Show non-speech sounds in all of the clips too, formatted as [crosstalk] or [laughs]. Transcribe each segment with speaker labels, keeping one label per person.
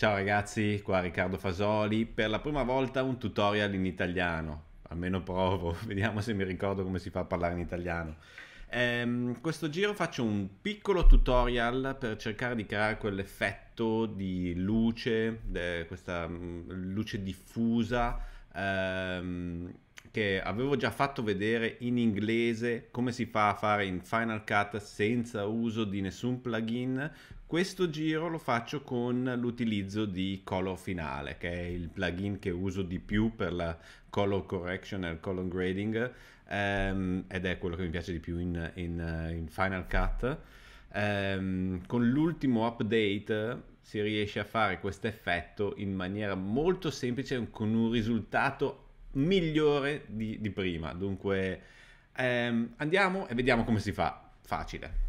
Speaker 1: Ciao ragazzi, qua Riccardo Fasoli, per la prima volta un tutorial in italiano, almeno provo, [laughs] vediamo se mi ricordo come si fa a parlare in italiano. Ehm, questo giro faccio un piccolo tutorial per cercare di creare quell'effetto di luce, questa mm, luce diffusa, ehm, che avevo già fatto vedere in inglese come si fa a fare in Final Cut senza uso di nessun plugin. Questo giro lo faccio con l'utilizzo di Color Finale, che è il plugin che uso di più per la color correction e il color grading ehm, ed è quello che mi piace di più in, in, in Final Cut. Ehm, con l'ultimo update si riesce a fare questo effetto in maniera molto semplice con un risultato migliore di, di prima. Dunque ehm, andiamo e vediamo come si fa. Facile.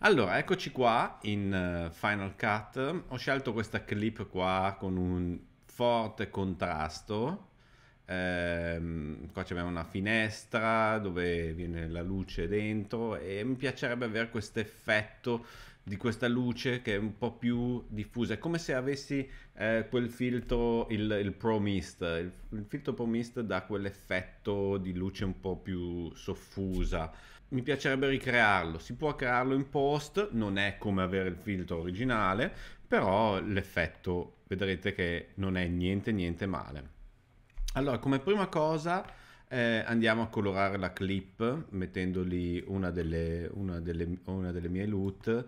Speaker 1: Allora, eccoci qua in eh, Final Cut. Ho scelto questa clip qua con un forte contrasto. Ehm, qua c'è una finestra dove viene la luce dentro e mi piacerebbe avere questo effetto di questa luce che è un po' più diffusa. È come se avessi eh, quel filtro, il, il Pro Mist. Il, il, filtro Pro Mist dà quell'effetto di luce un po' più soffusa. Mi piacerebbe ricrearlo. Si può crearlo in post, non è come avere il filtro originale, però l'effetto vedrete che non è niente niente male. Allora, come prima cosa eh, andiamo a colorare la clip mettendoli una delle, una delle, una delle mie loot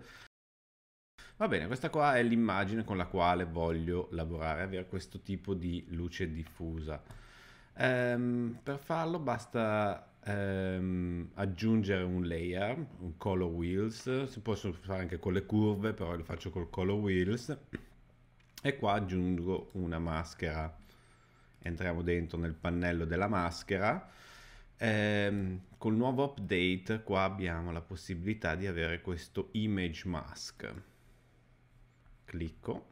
Speaker 1: Va bene, questa qua è l'immagine con la quale voglio lavorare, avere questo tipo di luce diffusa. Um, per farlo basta um, aggiungere un layer, un color wheels, si possono fare anche con le curve, però lo faccio col color wheels. E qua aggiungo una maschera. Entriamo dentro nel pannello della maschera. Eh, col nuovo update qua abbiamo la possibilità di avere questo image mask clicco,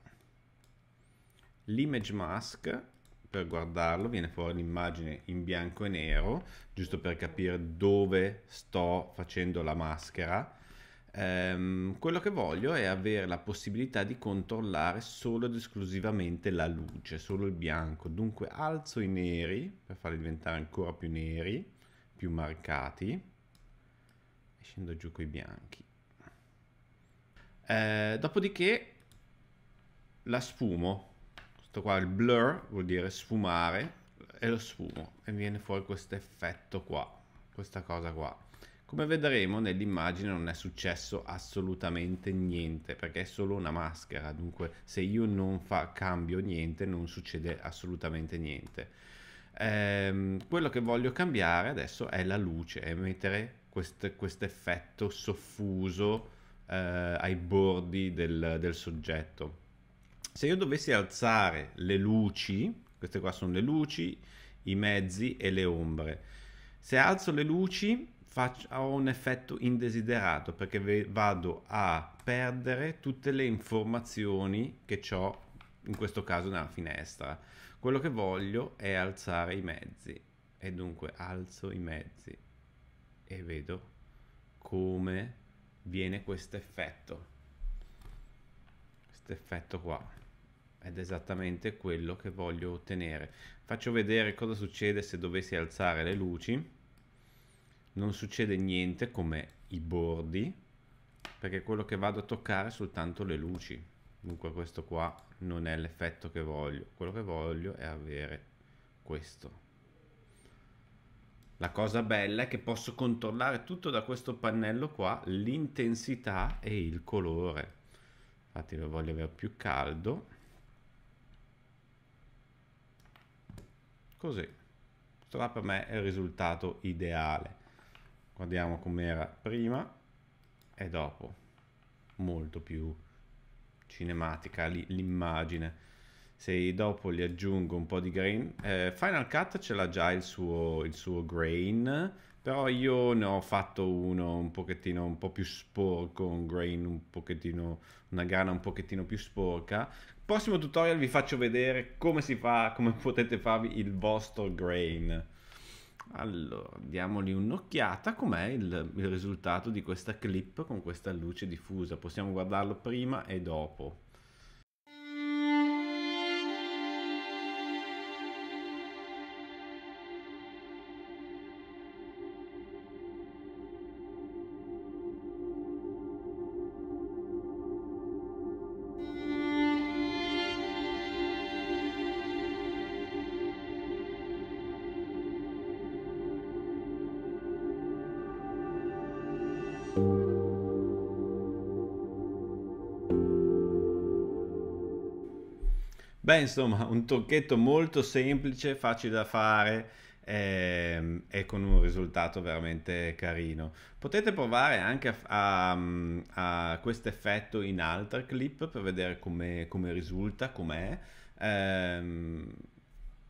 Speaker 1: l'image mask per guardarlo, viene fuori l'immagine in bianco e nero, giusto per capire dove sto facendo la maschera. Ehm, quello che voglio è avere la possibilità di controllare solo ed esclusivamente la luce, solo il bianco. Dunque alzo i neri per farli diventare ancora più neri, più marcati, e scendo giù con i bianchi. Ehm, dopodiché la sfumo, questo qua il blur vuol dire sfumare, e lo sfumo e viene fuori questo effetto qua, questa cosa qua. Come vedremo nell'immagine non è successo assolutamente niente perché è solo una maschera, dunque se io non fa, cambio niente non succede assolutamente niente. Ehm, quello che voglio cambiare adesso è la luce è mettere questo effetto soffuso eh, ai bordi del, del soggetto se io dovessi alzare le luci, queste qua sono le luci, i mezzi e le ombre, se alzo le luci faccio, ho un effetto indesiderato perché vado a perdere tutte le informazioni che ho, in questo caso nella finestra. Quello che voglio è alzare i mezzi e dunque alzo i mezzi e vedo come viene questo effetto. Questo effetto qua ed è esattamente quello che voglio ottenere. Faccio vedere cosa succede se dovessi alzare le luci. Non succede niente come i bordi, perché quello che vado a toccare è soltanto le luci. Dunque questo qua non è l'effetto che voglio. Quello che voglio è avere questo. La cosa bella è che posso controllare tutto da questo pannello qua, l'intensità e il colore. Infatti lo voglio avere più caldo così. Questo qua per me è il risultato ideale. Guardiamo com'era prima e dopo. Molto più cinematica l'immagine. Se dopo gli aggiungo un po' di grain, eh, Final Cut ce l'ha già il suo, il suo grain, però io ne ho fatto uno un pochettino un po' più sporco, un grain un pochettino, una grana un pochettino più sporca, prossimo tutorial vi faccio vedere come si fa, come [laughs] potete farvi il vostro grain. Allora, diamogli un'occhiata, com'è il, il risultato di questa clip con questa luce diffusa. Possiamo guardarlo prima e dopo. Beh, insomma, un trucchetto molto semplice, facile da fare ehm, e, con un risultato veramente carino. Potete provare anche a, a, mm, a questo effetto in altre clip per vedere come, come risulta, com'è. Ehm,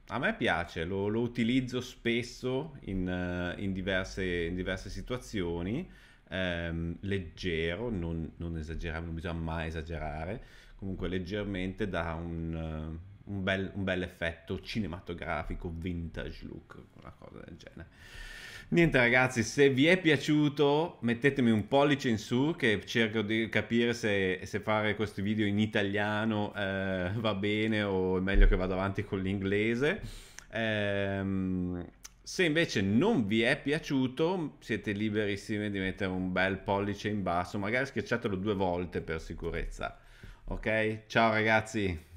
Speaker 1: a me piace, lo, lo utilizzo spesso in, in, diverse, in diverse situazioni ehm, leggero, non, non esageriamo, non bisogna mai esagerare, comunque leggermente dà un, eh, un, bel, un bel effetto cinematografico, vintage look, una cosa del genere. Niente ragazzi, se vi è piaciuto mettetemi un pollice in su che cerco di capire se, se fare questi video in italiano eh, va bene o è meglio che vado avanti con l'inglese. Ehm, se invece non vi è piaciuto, siete liberissimi di mettere un bel pollice in basso, magari schiacciatelo due volte per sicurezza. Ok? Ciao ragazzi!